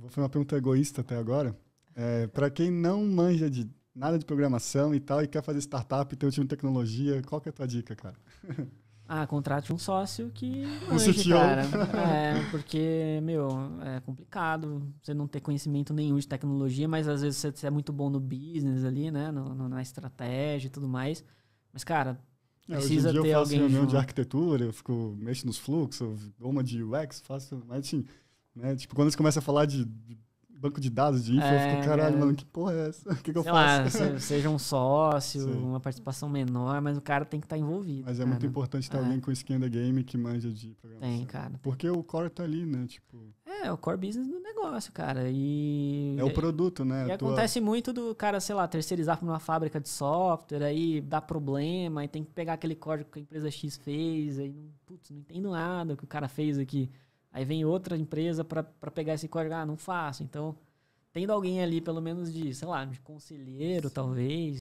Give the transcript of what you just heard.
Vou fazer uma pergunta egoísta até agora. É, para quem não manja de nada de programação e tal, e quer fazer startup, ter um time de tecnologia, qual que é a tua dica, cara? Ah, contrate um sócio que manja, cara. É, porque, meu, é complicado você não ter conhecimento nenhum de tecnologia, mas às vezes você é muito bom no business ali, né? No, no, na estratégia e tudo mais. Mas, cara, é, precisa hoje em dia ter eu faço alguém reunião junto. de arquitetura, eu fico mexo nos fluxos, uma de UX, faço... Mas, assim, né? Tipo, quando eles começam a falar de, banco de dados, de info, é, eu fico, é, caralho, é. mano, que porra é essa? O que, que eu faço? Lá, seja um sócio, Sim. uma participação menor, mas o cara tem que estar tá envolvido. Mas é cara. muito importante ter é. alguém com skin da game que manja de programação. Tem, cara. Porque o core tá ali, né? Tipo... É, o core business do negócio, cara. E... É o produto, né? E acontece tua... muito do cara, sei lá, terceirizar pra uma fábrica de software, aí dá problema, aí tem que pegar aquele código que a empresa X fez, aí, putz, não entendo nada o que o cara fez aqui. Aí vem outra empresa para pegar esse código, ah, não faço. Então, tendo alguém ali, pelo menos de, sei lá, de conselheiro, Sim. talvez,